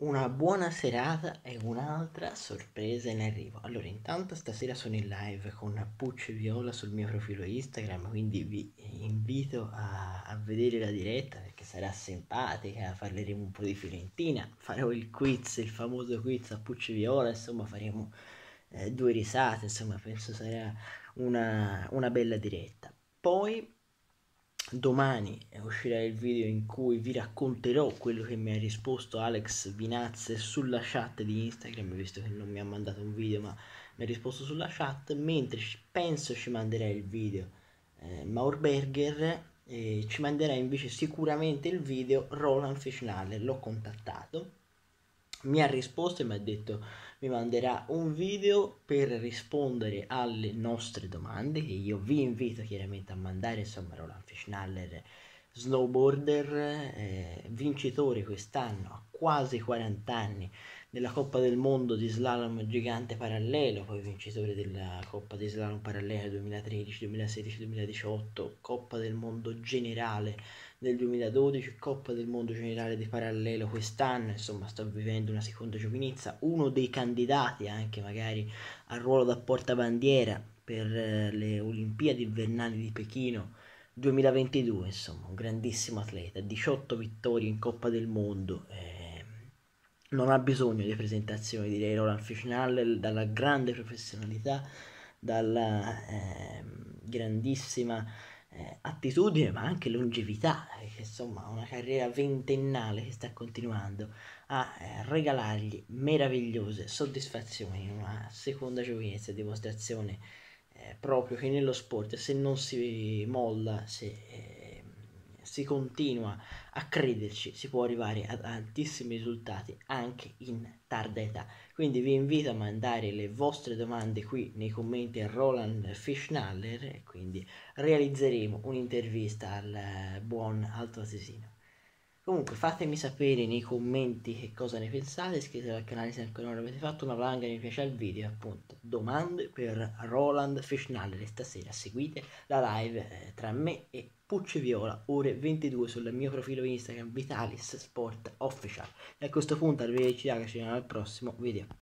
una buona serata e un'altra sorpresa in arrivo. Allora, intanto stasera sono in live con Pucci Viola sul mio profilo Instagram, quindi vi invito a, a vedere la diretta perché sarà simpatica, parleremo un po' di Fiorentina, farò il quiz, il famoso quiz a Pucci Viola, insomma faremo eh, due risate, insomma penso sarà una, una bella diretta. Poi domani uscirà il video in cui vi racconterò quello che mi ha risposto Alex Vinazze sulla chat di Instagram, visto che non mi ha mandato un video ma mi ha risposto sulla chat, mentre penso ci manderà il video eh, Maurberger e ci manderà invece sicuramente il video Roland Fischnaller, l'ho contattato mi ha risposto e mi ha detto mi manderà un video per rispondere alle nostre domande che io vi invito chiaramente a mandare insomma Roland Fischnaller snowboarder eh, vincitore quest'anno a quasi 40 anni nella Coppa del Mondo di slalom gigante parallelo, poi vincitore della Coppa di slalom parallelo 2013, 2016, 2018, Coppa del Mondo generale del 2012, Coppa del Mondo generale di parallelo quest'anno, insomma sta vivendo una seconda giovinezza, uno dei candidati anche magari al ruolo da portabandiera per eh, le Olimpiadi invernali di Pechino 2022, insomma un grandissimo atleta, 18 vittorie in Coppa del Mondo. Eh, non ha bisogno di presentazioni, direi Roland Ficinal, dalla grande professionalità, dalla eh, grandissima eh, attitudine, ma anche longevità, perché, eh, insomma una carriera ventennale che sta continuando a eh, regalargli meravigliose soddisfazioni in una seconda giovinezza e dimostrazione eh, proprio che nello sport se non si molla, se si continua a crederci, si può arrivare ad altissimi risultati anche in tarda età. Quindi vi invito a mandare le vostre domande qui nei commenti a Roland Fischnaller e quindi realizzeremo un'intervista al eh, buon Alto Asesino. Comunque fatemi sapere nei commenti che cosa ne pensate, iscrivetevi al canale se ancora non l'avete fatto, ma anche mi piace al video appunto. Domande per Roland Fischnaller stasera, seguite la live eh, tra me e Pucci Viola, ore 22 sul mio profilo Instagram Vitalis Sport Official. E a questo punto arrivederci ragazzi, ci vediamo al prossimo video.